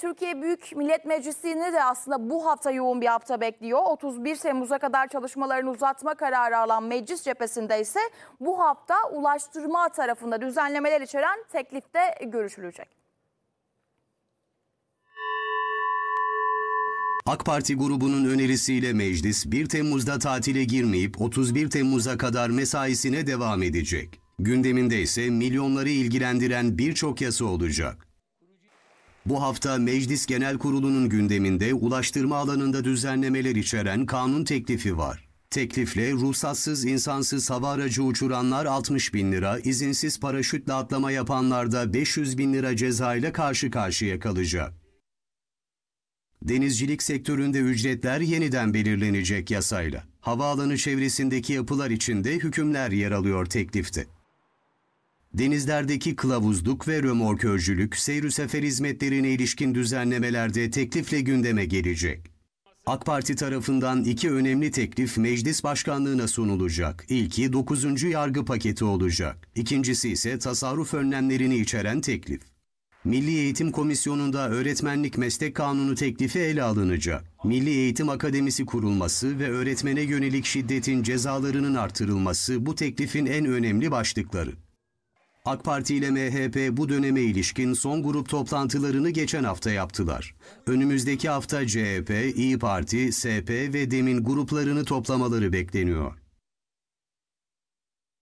Türkiye Büyük Millet Meclisi'ni de aslında bu hafta yoğun bir hafta bekliyor. 31 Temmuz'a kadar çalışmalarını uzatma kararı alan meclis cephesinde ise bu hafta ulaştırma tarafında düzenlemeler içeren teklifte görüşülecek. AK Parti grubunun önerisiyle meclis 1 Temmuz'da tatile girmeyip 31 Temmuz'a kadar mesaisine devam edecek. Gündeminde ise milyonları ilgilendiren birçok yasa olacak. Bu hafta Meclis Genel Kurulu'nun gündeminde ulaştırma alanında düzenlemeler içeren kanun teklifi var. Teklifle ruhsatsız insansız hava aracı uçuranlar 60 bin lira, izinsiz paraşütle atlama yapanlar da 500 bin lira ceza ile karşı karşıya kalacak. Denizcilik sektöründe ücretler yeniden belirlenecek yasayla. Havaalanı çevresindeki yapılar içinde hükümler yer alıyor teklifte. Denizlerdeki kılavuzluk ve römorkörcülük, seyr sefer hizmetlerine ilişkin düzenlemelerde teklifle gündeme gelecek. AK Parti tarafından iki önemli teklif meclis başkanlığına sunulacak. İlki 9. yargı paketi olacak. İkincisi ise tasarruf önlemlerini içeren teklif. Milli Eğitim Komisyonu'nda öğretmenlik meslek kanunu teklifi ele alınacak. Milli Eğitim Akademisi kurulması ve öğretmene yönelik şiddetin cezalarının artırılması bu teklifin en önemli başlıkları. AK Parti ile MHP bu döneme ilişkin son grup toplantılarını geçen hafta yaptılar. Önümüzdeki hafta CHP, İyi Parti, SP ve Demin gruplarını toplamaları bekleniyor.